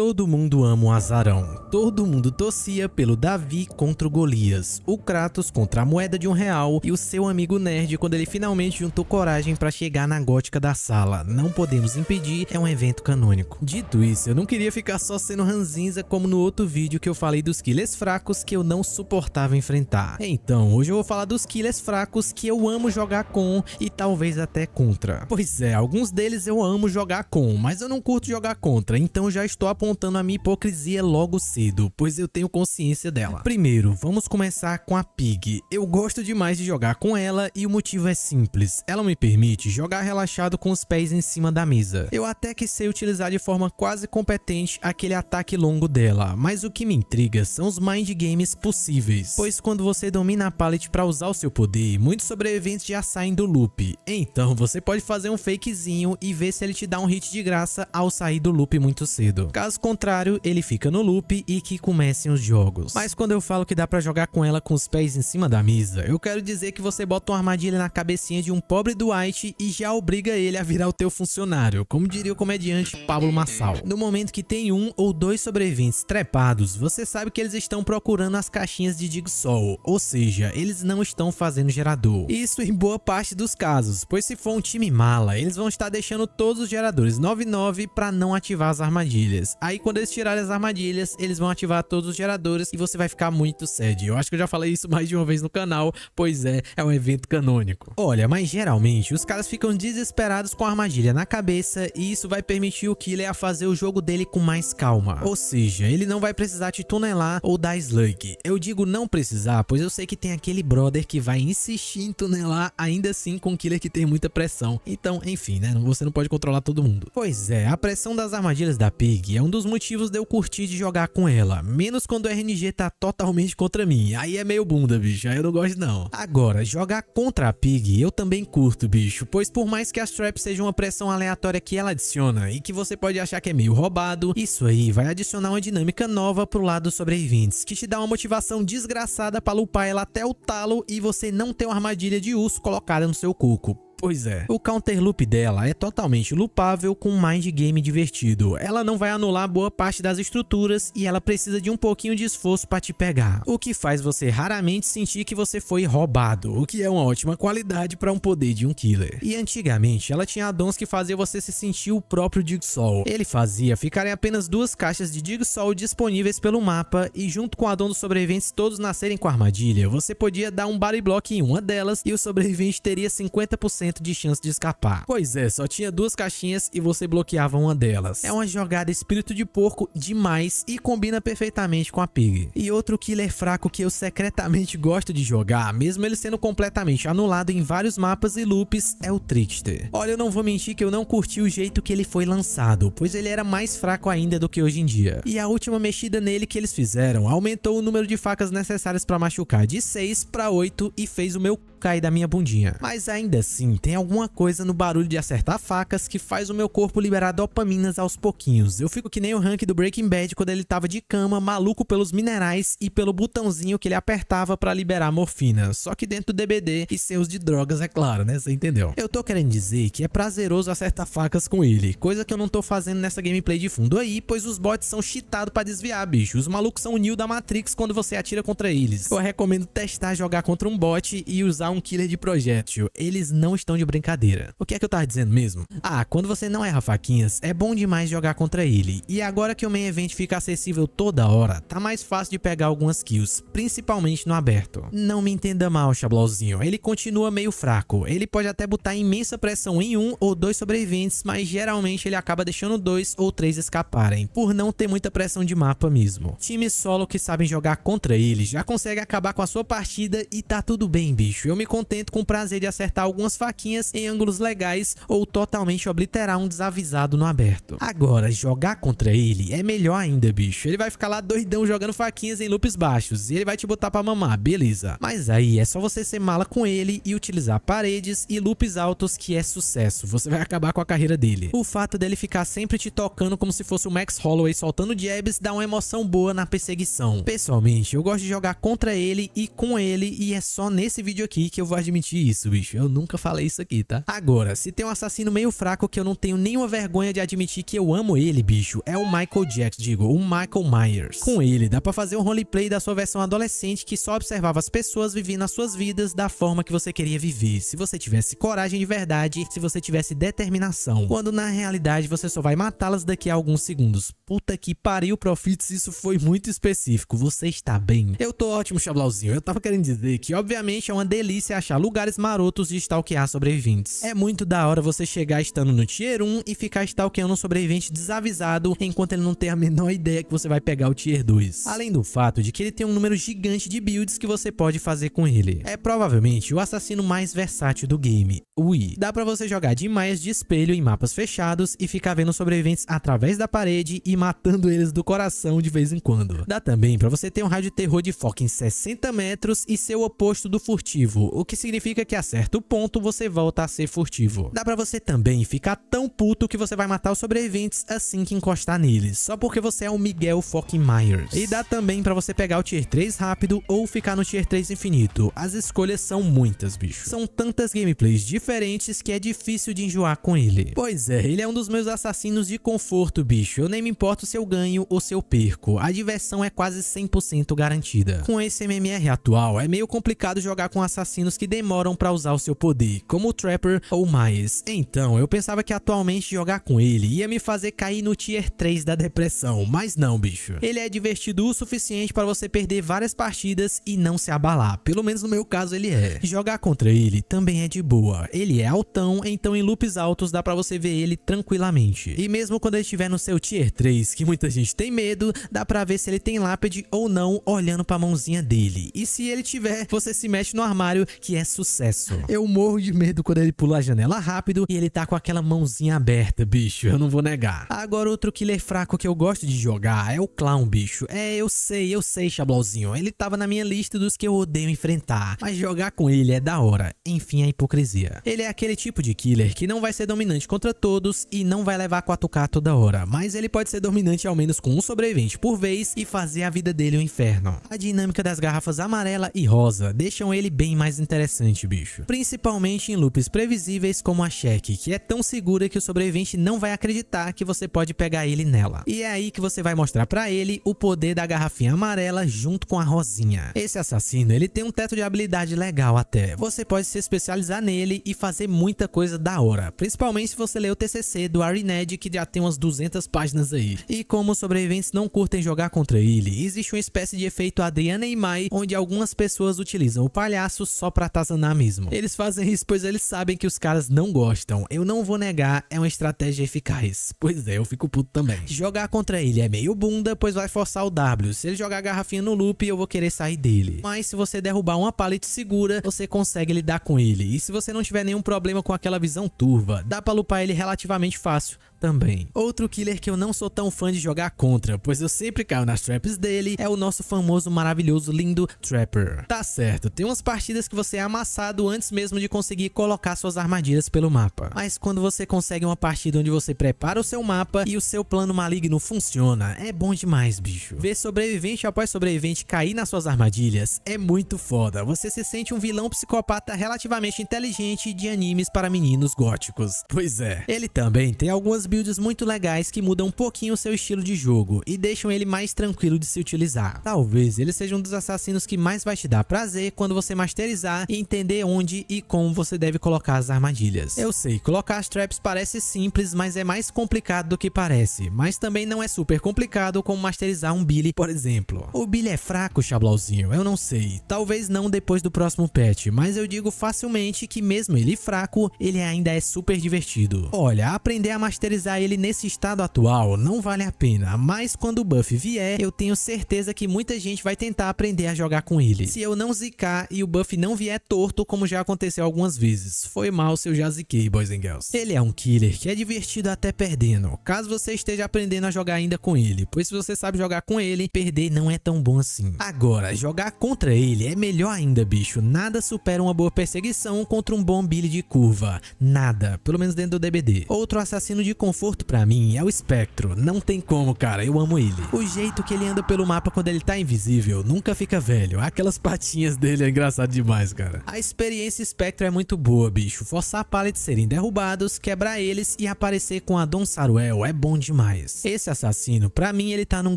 Todo mundo ama o azarão. Todo mundo torcia pelo Davi contra o Golias, o Kratos contra a moeda de um real e o seu amigo nerd quando ele finalmente juntou coragem para chegar na gótica da sala. Não podemos impedir, é um evento canônico. Dito isso, eu não queria ficar só sendo ranzinza como no outro vídeo que eu falei dos killers fracos que eu não suportava enfrentar. Então, hoje eu vou falar dos killers fracos que eu amo jogar com e talvez até contra. Pois é, alguns deles eu amo jogar com, mas eu não curto jogar contra, então já estou apontando apontando a minha hipocrisia logo cedo, pois eu tenho consciência dela. Primeiro, vamos começar com a Pig. Eu gosto demais de jogar com ela e o motivo é simples. Ela me permite jogar relaxado com os pés em cima da mesa. Eu até que sei utilizar de forma quase competente aquele ataque longo dela, mas o que me intriga são os mind games possíveis, pois quando você domina a palette para usar o seu poder, muitos sobreviventes já saem do loop. Então você pode fazer um fakezinho e ver se ele te dá um hit de graça ao sair do loop muito cedo. Caso contrário, ele fica no loop e que comecem os jogos. Mas quando eu falo que dá pra jogar com ela com os pés em cima da mesa, eu quero dizer que você bota uma armadilha na cabecinha de um pobre Dwight e já obriga ele a virar o teu funcionário, como diria o comediante Pablo Massal. No momento que tem um ou dois sobreviventes trepados, você sabe que eles estão procurando as caixinhas de Digsol, ou seja, eles não estão fazendo gerador. Isso em boa parte dos casos, pois se for um time mala, eles vão estar deixando todos os geradores 99 para não ativar as armadilhas. Aí quando eles tirarem as armadilhas, eles vão ativar todos os geradores e você vai ficar muito sad. Eu acho que eu já falei isso mais de uma vez no canal, pois é, é um evento canônico. Olha, mas geralmente os caras ficam desesperados com a armadilha na cabeça e isso vai permitir o Killer a fazer o jogo dele com mais calma. Ou seja, ele não vai precisar te tunelar ou dar slug. Eu digo não precisar, pois eu sei que tem aquele brother que vai insistir em tunelar ainda assim com o Killer que tem muita pressão. Então, enfim, né? Você não pode controlar todo mundo. Pois é, a pressão das armadilhas da Pig é um um dos motivos de eu curtir de jogar com ela. Menos quando o RNG tá totalmente contra mim. Aí é meio bunda, bicho. Aí eu não gosto não. Agora, jogar contra a Pig eu também curto, bicho. Pois por mais que a Strap seja uma pressão aleatória que ela adiciona e que você pode achar que é meio roubado, isso aí vai adicionar uma dinâmica nova pro lado dos sobreviventes, que te dá uma motivação desgraçada pra lupar ela até o talo e você não ter uma armadilha de urso colocada no seu cuco. Pois é. O counter loop dela é totalmente loopável com um mind game divertido. Ela não vai anular boa parte das estruturas e ela precisa de um pouquinho de esforço para te pegar, o que faz você raramente sentir que você foi roubado, o que é uma ótima qualidade para um poder de um killer. E antigamente, ela tinha addons que faziam você se sentir o próprio Sol. Ele fazia ficarem apenas duas caixas de Sol disponíveis pelo mapa e junto com o addon dos sobreviventes todos nascerem com armadilha, você podia dar um body block em uma delas e o sobrevivente teria 50% 50% de chance de escapar. Pois é, só tinha duas caixinhas e você bloqueava uma delas. É uma jogada espírito de porco demais e combina perfeitamente com a Pig. E outro killer fraco que eu secretamente gosto de jogar, mesmo ele sendo completamente anulado em vários mapas e loops, é o Trickster. Olha, eu não vou mentir que eu não curti o jeito que ele foi lançado, pois ele era mais fraco ainda do que hoje em dia. E a última mexida nele que eles fizeram aumentou o número de facas necessárias para machucar de 6 para 8 e fez o meu cair da minha bundinha. Mas ainda assim, tem alguma coisa no barulho de acertar facas que faz o meu corpo liberar dopaminas aos pouquinhos. Eu fico que nem o Hank do Breaking Bad quando ele tava de cama, maluco pelos minerais e pelo botãozinho que ele apertava para liberar morfina. Só que dentro do DBD e seus de drogas, é claro, né? Você entendeu? Eu tô querendo dizer que é prazeroso acertar facas com ele, coisa que eu não tô fazendo nessa gameplay de fundo aí, pois os bots são cheatados para desviar, bicho. Os malucos são o Neo da Matrix quando você atira contra eles. Eu recomendo testar jogar contra um bot e usar um killer de projétil. Eles não estão de brincadeira. O que é que eu tava dizendo mesmo? Ah, quando você não erra faquinhas, é bom demais jogar contra ele. E agora que o main event fica acessível toda hora, tá mais fácil de pegar algumas kills, principalmente no aberto. Não me entenda mal, Chablauzinho. Ele continua meio fraco. Ele pode até botar imensa pressão em um ou dois sobreviventes, mas geralmente ele acaba deixando dois ou três escaparem, por não ter muita pressão de mapa mesmo. Times solo que sabem jogar contra ele já consegue acabar com a sua partida e tá tudo bem, bicho. Eu me contento com o prazer de acertar algumas faquinhas em ângulos legais ou totalmente obliterar um desavisado no aberto. Agora, jogar contra ele é melhor ainda, bicho. Ele vai ficar lá doidão jogando faquinhas em loops baixos e ele vai te botar pra mamar, beleza. Mas aí é só você ser mala com ele e utilizar paredes e loops altos que é sucesso. Você vai acabar com a carreira dele. O fato dele ficar sempre te tocando como se fosse o Max Holloway soltando jabs dá uma emoção boa na perseguição. Pessoalmente, eu gosto de jogar contra ele e com ele e é só nesse vídeo aqui que eu vou admitir isso, bicho. Eu nunca falei isso aqui, tá? Agora, se tem um assassino meio fraco que eu não tenho nenhuma vergonha de admitir que eu amo ele, bicho, é o Michael Jackson, digo, o Michael Myers. Com ele, dá pra fazer um roleplay da sua versão adolescente que só observava as pessoas vivendo as suas vidas da forma que você queria viver. Se você tivesse coragem de verdade, se você tivesse determinação. Quando na realidade você só vai matá-las daqui a alguns segundos. Puta que pariu, Profits, isso foi muito específico. Você está bem? Eu tô ótimo, Chablauzinho. Eu tava querendo dizer que, obviamente, é uma delícia difícil é achar lugares marotos de stalkear sobreviventes. É muito da hora você chegar estando no Tier 1 e ficar stalkeando um sobrevivente desavisado enquanto ele não tem a menor ideia que você vai pegar o Tier 2. Além do fato de que ele tem um número gigante de builds que você pode fazer com ele. É provavelmente o assassino mais versátil do game, Ui. Dá pra você jogar demais de espelho em mapas fechados e ficar vendo sobreviventes através da parede e matando eles do coração de vez em quando. Dá também pra você ter um rádio terror de foco em 60 metros e ser o oposto do furtivo, o que significa que a certo ponto você volta a ser furtivo. Dá pra você também ficar tão puto que você vai matar os sobreviventes assim que encostar neles, só porque você é o Miguel fucking Myers. E dá também pra você pegar o Tier 3 rápido ou ficar no Tier 3 infinito. As escolhas são muitas, bicho. São tantas gameplays diferentes que é difícil de enjoar com ele. Pois é, ele é um dos meus assassinos de conforto, bicho. Eu nem me importo se eu ganho ou se eu perco. A diversão é quase 100% garantida. Com esse MMR atual, é meio complicado jogar com assassino assassinos que demoram para usar o seu poder, como o Trapper ou Mais. Então, eu pensava que atualmente jogar com ele ia me fazer cair no Tier 3 da depressão, mas não, bicho. Ele é divertido o suficiente para você perder várias partidas e não se abalar, pelo menos no meu caso ele é. Jogar contra ele também é de boa, ele é altão, então em loops altos dá para você ver ele tranquilamente. E mesmo quando ele estiver no seu Tier 3, que muita gente tem medo, dá pra ver se ele tem lápide ou não olhando pra mãozinha dele. E se ele tiver, você se mexe no armário que é sucesso. Eu morro de medo quando ele pula a janela rápido e ele tá com aquela mãozinha aberta, bicho. Eu não vou negar. Agora, outro killer fraco que eu gosto de jogar é o clown, bicho. É, eu sei, eu sei, Chablauzinho. Ele tava na minha lista dos que eu odeio enfrentar. Mas jogar com ele é da hora. Enfim, a hipocrisia. Ele é aquele tipo de killer que não vai ser dominante contra todos e não vai levar 4K toda hora. Mas ele pode ser dominante ao menos com um sobrevivente por vez e fazer a vida dele um inferno. A dinâmica das garrafas amarela e rosa deixam ele bem mais mais interessante, bicho. Principalmente em loops previsíveis como a cheque, que é tão segura que o sobrevivente não vai acreditar que você pode pegar ele nela. E é aí que você vai mostrar para ele o poder da garrafinha amarela junto com a rosinha. Esse assassino, ele tem um teto de habilidade legal até. Você pode se especializar nele e fazer muita coisa da hora, principalmente se você ler o TCC do Arined, que já tem umas 200 páginas aí. E como os sobreviventes não curtem jogar contra ele, existe uma espécie de efeito Adriana e Mai, onde algumas pessoas utilizam o palhaço só pra atazanar mesmo. Eles fazem isso pois eles sabem que os caras não gostam. Eu não vou negar, é uma estratégia eficaz. Pois é, eu fico puto também. Jogar contra ele é meio bunda, pois vai forçar o W. Se ele jogar a garrafinha no loop, eu vou querer sair dele. Mas se você derrubar uma paleta segura, você consegue lidar com ele. E se você não tiver nenhum problema com aquela visão turva, dá pra lupar ele relativamente fácil também. Outro killer que eu não sou tão fã de jogar contra, pois eu sempre caio nas traps dele, é o nosso famoso, maravilhoso, lindo Trapper. Tá certo, tem umas partidas que você é amassado antes mesmo de conseguir colocar suas armadilhas pelo mapa. Mas quando você consegue uma partida onde você prepara o seu mapa e o seu plano maligno funciona, é bom demais, bicho. Ver sobrevivente após sobrevivente cair nas suas armadilhas é muito foda. Você se sente um vilão psicopata relativamente inteligente de animes para meninos góticos. Pois é. Ele também tem algumas builds muito legais que mudam um pouquinho o seu estilo de jogo e deixam ele mais tranquilo de se utilizar. Talvez ele seja um dos assassinos que mais vai te dar prazer quando você masterizar e entender onde e como você deve colocar as armadilhas. Eu sei, colocar as traps parece simples, mas é mais complicado do que parece, mas também não é super complicado como masterizar um Billy, por exemplo. O Billy é fraco, Chablauzinho, eu não sei, talvez não depois do próximo patch, mas eu digo facilmente que mesmo ele fraco, ele ainda é super divertido. Olha, aprender a masterizar utilizar ele nesse estado atual, não vale a pena, mas quando o buff vier, eu tenho certeza que muita gente vai tentar aprender a jogar com ele. Se eu não zicar e o buff não vier torto, como já aconteceu algumas vezes, foi mal se eu já ziquei, boys and girls. Ele é um killer que é divertido até perdendo, caso você esteja aprendendo a jogar ainda com ele, pois se você sabe jogar com ele, perder não é tão bom assim. Agora, jogar contra ele é melhor ainda, bicho, nada supera uma boa perseguição contra um bom Billy de curva, nada, pelo menos dentro do DBD. Outro assassino de conta conforto pra mim é o espectro. Não tem como, cara. Eu amo ele. O jeito que ele anda pelo mapa quando ele tá invisível nunca fica velho. Aquelas patinhas dele é engraçado demais, cara. A experiência espectro é muito boa, bicho. Forçar a serem derrubados, quebrar eles e aparecer com a Don Saruel é bom demais. Esse assassino, pra mim, ele tá num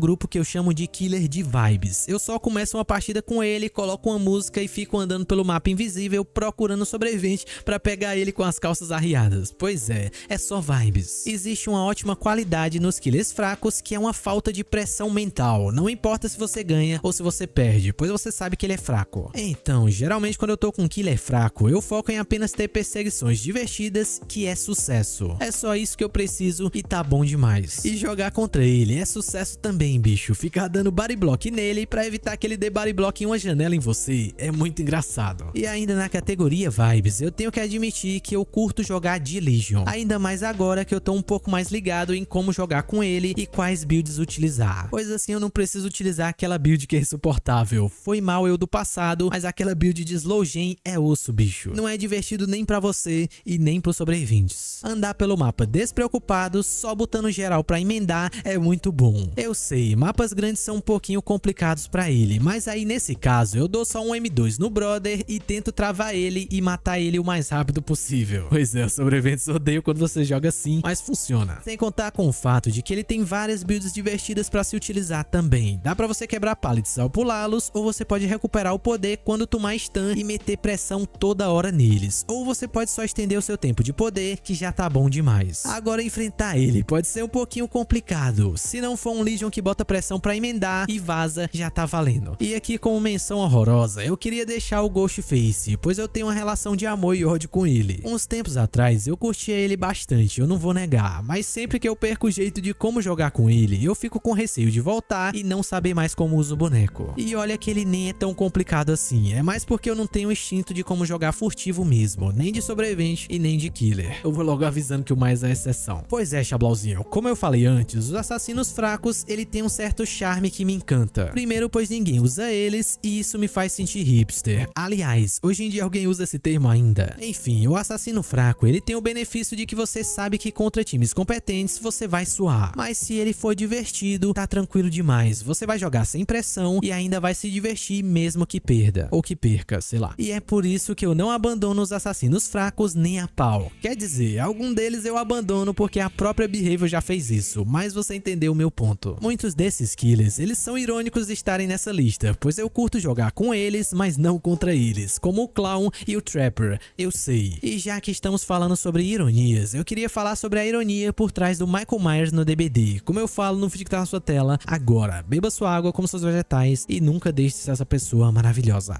grupo que eu chamo de killer de vibes. Eu só começo uma partida com ele, coloco uma música e fico andando pelo mapa invisível procurando sobrevivente pra pegar ele com as calças arriadas. Pois é, é só vibes existe uma ótima qualidade nos killers fracos, que é uma falta de pressão mental. Não importa se você ganha ou se você perde, pois você sabe que ele é fraco. Então, geralmente quando eu tô com um killer fraco, eu foco em apenas ter perseguições divertidas, que é sucesso. É só isso que eu preciso e tá bom demais. E jogar contra ele é sucesso também, bicho. Ficar dando body block nele para evitar que ele dê body block em uma janela em você é muito engraçado. E ainda na categoria vibes, eu tenho que admitir que eu curto jogar de Legion. Ainda mais agora que eu tô um pouco pouco mais ligado em como jogar com ele e quais builds utilizar. Pois assim eu não preciso utilizar aquela build que é insuportável. Foi mal eu do passado, mas aquela build de slow gen é osso, bicho. Não é divertido nem pra você e nem pros sobreviventes. Andar pelo mapa despreocupado, só botando geral pra emendar é muito bom. Eu sei, mapas grandes são um pouquinho complicados pra ele, mas aí nesse caso eu dou só um M2 no brother e tento travar ele e matar ele o mais rápido possível. Pois é, sobreviventes odeio quando você joga assim, mas funciona funciona. Sem contar com o fato de que ele tem várias builds divertidas para se utilizar também. Dá para você quebrar pallets ao pulá-los, ou você pode recuperar o poder quando tomar stun e meter pressão toda hora neles. Ou você pode só estender o seu tempo de poder, que já tá bom demais. Agora enfrentar ele pode ser um pouquinho complicado. Se não for um Legion que bota pressão para emendar e vaza, já tá valendo. E aqui como menção horrorosa, eu queria deixar o Ghostface, pois eu tenho uma relação de amor e ódio com ele. Uns tempos atrás eu curtia ele bastante, eu não vou negar jogar, ah, mas sempre que eu perco o jeito de como jogar com ele, eu fico com receio de voltar e não saber mais como uso o boneco. E olha que ele nem é tão complicado assim, é mais porque eu não tenho instinto de como jogar furtivo mesmo, nem de sobrevivente e nem de killer. Eu vou logo avisando que o mais é exceção. Pois é, Chablauzinho, como eu falei antes, os assassinos fracos, ele tem um certo charme que me encanta. Primeiro, pois ninguém usa eles e isso me faz sentir hipster. Aliás, hoje em dia alguém usa esse termo ainda. Enfim, o assassino fraco, ele tem o benefício de que você sabe que contra ti times competentes, você vai suar. Mas se ele for divertido, tá tranquilo demais. Você vai jogar sem pressão e ainda vai se divertir mesmo que perda. Ou que perca, sei lá. E é por isso que eu não abandono os assassinos fracos nem a pau. Quer dizer, algum deles eu abandono porque a própria Behavior já fez isso, mas você entendeu o meu ponto. Muitos desses killers, eles são irônicos de estarem nessa lista, pois eu curto jogar com eles, mas não contra eles, como o Clown e o Trapper, eu sei. E já que estamos falando sobre ironias, eu queria falar sobre a ironia ironia por trás do Michael Myers no DBD. Como eu falo, no que está na sua tela agora. Beba sua água como seus vegetais e nunca deixe de ser essa pessoa maravilhosa.